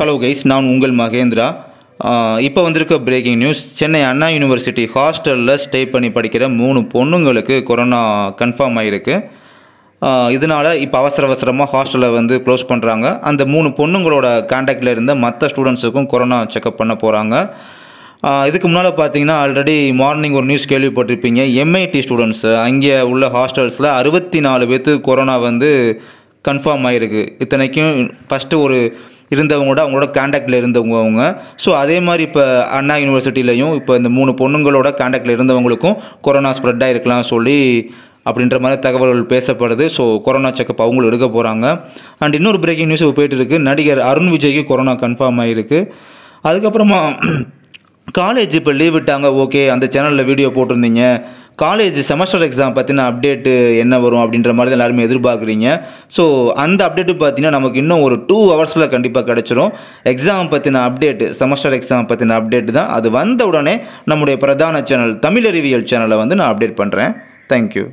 hello guys நான் உங்கள் மகேந்திரா இப்போ வந்திருக்க breaking news Chennai Anna university ஹாஸ்டலில் ஸ்டே பண்ணி படிக்கிற மூணு பொண்ணுங்களுக்கு கொரோனா கன்ஃபார்ம் ஆகிருக்கு இதனால் இப்போ அவசர அவசரமாக ஹாஸ்டலை வந்து க்ளோஸ் பண்ணுறாங்க அந்த மூணு பொண்ணுங்களோட கான்டாக்டில் இருந்த மற்ற ஸ்டூடெண்ட்ஸுக்கும் கொரோனா செக்அப் பண்ண போகிறாங்க இதுக்கு முன்னால் பார்த்தீங்கன்னா ஆல்ரெடி மார்னிங் ஒரு நியூஸ் கேள்விப்பட்டிருப்பீங்க எம்ஐடி ஸ்டூடெண்ட்ஸு அங்கே உள்ள ஹாஸ்டல்ஸில் அறுபத்தி நாலு பேர்த்து கொரோனா வந்து கன்ஃபார்ம் ஆகிருக்கு இத்தனைக்கும் ஃபஸ்ட்டு ஒரு இருந்தவங்க கூட அவங்களோட காண்டாக்டில் இருந்தவங்க அவங்க ஸோ அதே மாதிரி இப்போ அண்ணா யூனிவர்சிட்டிலையும் இப்போ இந்த மூணு பொண்ணுங்களோட காண்டாக்டில் இருந்தவங்களுக்கும் கொரோனா ஸ்ப்ரெட் ஆகிருக்கலாம் சொல்லி அப்படின்ற மாதிரி தகவல்கள் பேசப்படுது ஸோ கொரோனா செக்கப் அவங்களும் எடுக்க போகிறாங்க அண்ட் இன்னொரு பிரேக்கிங் நியூஸ் போயிட்டு இருக்குது நடிகர் அருண் விஜய்க்கு கொரோனா கன்ஃபார்ம் ஆகிருக்கு அதுக்கப்புறமா காலேஜ் இப்போ லீவ் விட்டாங்க ஓகே அந்த சேனலில் வீடியோ போட்டிருந்தீங்க காலேஜ் செமஸ்டர் எக்ஸாம் பற்றின அப்டேட்டு என்ன வரும் அப்படின்ற மாதிரி தான் எல்லாருமே எதிர்பார்க்குறீங்க ஸோ அந்த அப்டேட்டு பார்த்தீங்கன்னா நமக்கு இன்னும் ஒரு டூ ஹவர்ஸில் கண்டிப்பாக கிடச்சிரும் எக்ஸாம் பற்றின அப்டேட்டு செமஸ்டர் எக்ஸாம் பற்றின அப்டேட்டு தான் அது வந்த உடனே நம்முடைய பிரதான சேனல் தமிழறிவியல் சேனலை வந்து நான் அப்டேட் பண்ணுறேன் தேங்க்யூ